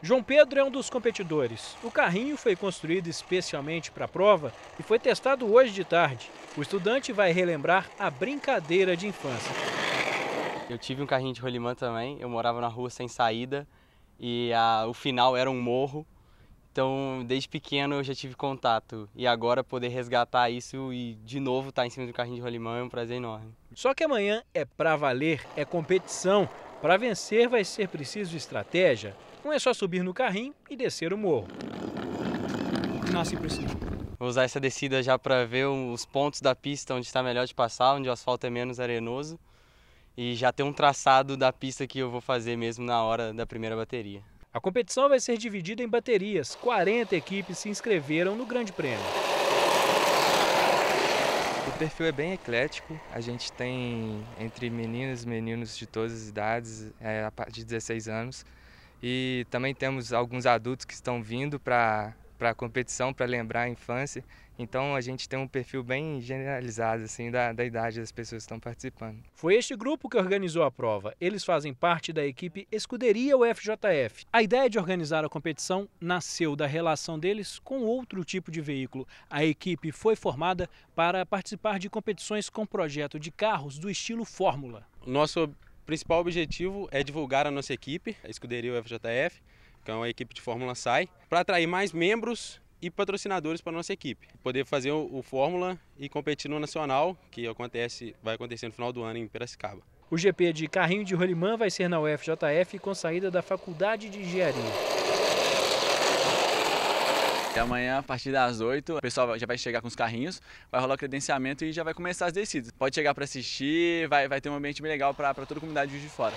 João Pedro é um dos competidores. O carrinho foi construído especialmente para a prova e foi testado hoje de tarde. O estudante vai relembrar a brincadeira de infância. Eu tive um carrinho de rolimã também, eu morava na rua sem saída e a, o final era um morro. Então, desde pequeno eu já tive contato e agora poder resgatar isso e de novo estar tá em cima do carrinho de rolimã é um prazer enorme. Só que amanhã é para valer, é competição. Para vencer vai ser preciso estratégia, não é só subir no carrinho e descer o morro. por cima. Vou usar essa descida já para ver os pontos da pista onde está melhor de passar, onde o asfalto é menos arenoso. E já ter um traçado da pista que eu vou fazer mesmo na hora da primeira bateria. A competição vai ser dividida em baterias. 40 equipes se inscreveram no Grande Prêmio. O perfil é bem eclético. A gente tem entre meninas e meninos de todas as idades, é, a partir de 16 anos. E também temos alguns adultos que estão vindo para a competição, para lembrar a infância. Então a gente tem um perfil bem generalizado assim da, da idade das pessoas que estão participando. Foi este grupo que organizou a prova. Eles fazem parte da equipe Escuderia UFJF. A ideia de organizar a competição nasceu da relação deles com outro tipo de veículo. A equipe foi formada para participar de competições com projeto de carros do estilo Fórmula. Nosso principal objetivo é divulgar a nossa equipe, a Escuderia UFJF, que é uma equipe de Fórmula SAI, para atrair mais membros e patrocinadores para a nossa equipe. Poder fazer o, o Fórmula e competir no Nacional, que acontece, vai acontecer no final do ano em Piracicaba. O GP de Carrinho de Rolimã vai ser na UFJF com saída da Faculdade de Engenharia. E amanhã, a partir das 8, o pessoal já vai chegar com os carrinhos, vai rolar o credenciamento e já vai começar as descidas. Pode chegar para assistir, vai, vai ter um ambiente bem legal para toda a comunidade de Juiz de Fora.